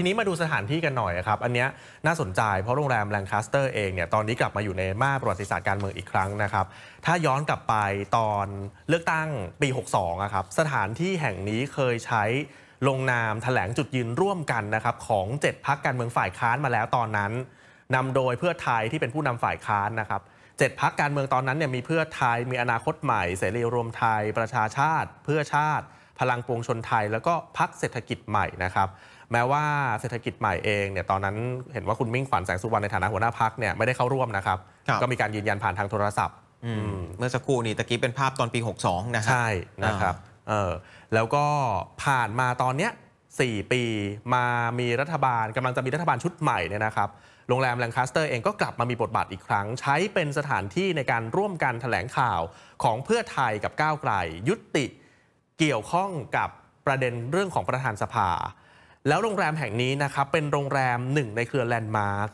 ทีนี้มาดูสถานที่กันหน่อยครับ อันนี้น่าสนใจเพราะโรงแรมแลงคาสเตอร์เองเนี่ยตอนนี้กลับมาอยู่ในมาประวัติศาสตร์การเมืองอีกครั้งนะครับ ถ้าย้อนกลับไปตอนเลือกตั้งปี 62ครับสถานที่แห่งนี้เคยใช้ลงนามถแถลงจุดยืนร่วมกันนะครับของ 7พักการเมืองฝ่ายค้านมาแล้วตอนนั้นนำโดยเพื่อไทยที่เป็นผู้นำฝ่ายค้านนะครับเจ็ดพักการเมืองตอนนั้นเนี่ยมีเพื่อไทยมีอนาคตใหม่ เสรีรวมไทยประชาชาติ เพื่อชาติ พลังปวงชนไทย แล้วก็พักเศรษฐกิจใหม่นะครับแม้ว่าเศรษฐกิจใหม่เองเนี่ยตอนนั้นเห็นว่าคุณมิ่งขวัญแสงสุวรรณในฐานะหัวหน้าพักเนี่ยไม่ได้เข้าร่วมนะครับรบก็มีการยืนยันผ่านทางโทรศัพท์ เมื่อสักครู่นี้ตะกี้เป็นภาพตอนปี 62 นะครับ ใช่นะครับเออแล้วก็ผ่านมาตอนเนี้ยสี่ปีมามีรัฐบาลกำลังจะมีรัฐบาลชุดใหม่เนี่ยนะครับ โรงแรมแลงคาสเตอร์เองก็กลับมามีบทบาทอีกครั้ง ใช้เป็นสถานที่ในการร่วมกันแถลงข่าวของเพื่อไทยกับก้าวไกลยุติเกี่ยวข้องกับประเด็นเรื่องของประธานสภาแล้วโรงแรมแห่งนี้นะครับ เป็นโรงแรมหนึ่ง ในเครือแลนด์มาร์ค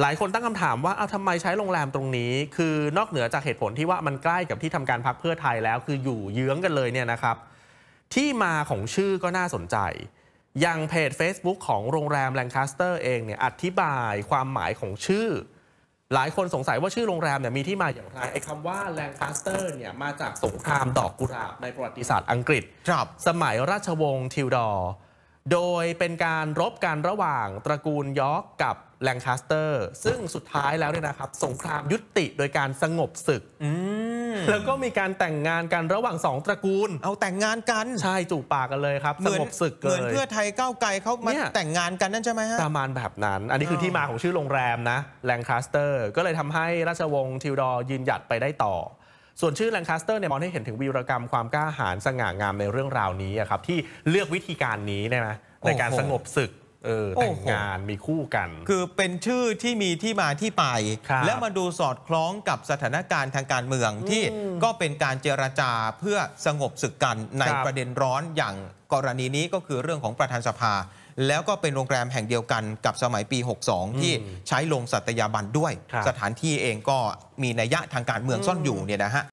หลายคนตั้งคำถามว่าเอาทำไมใช้โรงแรมตรงนี้ คือนอกเหนือจากเหตุผลที่ว่ามันใกล้กับที่ทำการพักเพื่อไทยแล้วคืออยู่เยื้องกันเลยเนี่ยนะครับ ที่มาของชื่อก็น่าสนใจอย่างเพจ Facebook ของโรงแรมแลนคาสเตอร์เองเนี่ยอธิบายความหมายของชื่อ หลายคนสงสัยว่าชื่อโรงแรมเนี่ยมีที่มาอย่างไรไอ้คำว่าแลนคาสเตอร์เนี่ยมาจากสงครามดอกกุหลาบในประวัติศาสตร์อังกฤษสมัยราชวงศ์ทิวดอร์โดยเป็นการรบกันระหว่างตระกูลยอร์กกับแลงคาสเตอร์ ซึ่งสุดท้ายแล้วเนี่ยนะครับ สงครามยุติโดยการสงบศึกแล้วก็มีการแต่งงานกัน ระหว่างสองตระกูล เอาแต่งงานกันใช่จูบปากกันเลยครับ สงบศึกเินเหมือนเพื่อไทยก้าวไกลเขามาแต่งงานกันนั่นใช่ไหมฮะประมาณแบบนั้น อันนี้คือที่มาของชื่อโรงแรมนะแลงคาสเตอร์ ก็เลยทำให้ราชวงศ์ทิวดอร์ยืนหยัดไปได้ต่อส่วนชื่อแลนคาสเตอร์เนี่ยมองให้เห็นถึงวีรกรรมความกล้าหาญสง่างามในเรื่องราวนี้ครับ ที่เลือกวิธีการนี้นะในการสงบศึกเออแต่งงานมีคู่กัน คือเป็นชื่อที่มีที่มาที่ไป แล้วมาดูสอดคล้องกับสถานการณ์ทางการเมืองที่ก็เป็นการเจรจาเพื่อสงบศึกกันในประเด็นร้อนอย่างกรณีนี้ก็คือเรื่องของประธานสภา แล้วก็เป็นโรงแรมแห่งเดียวกันกับสมัยปี 62 ที่ใช้ลงสัตยาบันด้วย สถานที่เองก็มีนัยยะทางการเมืองซ่อนอยู่เนี่ยนะฮะ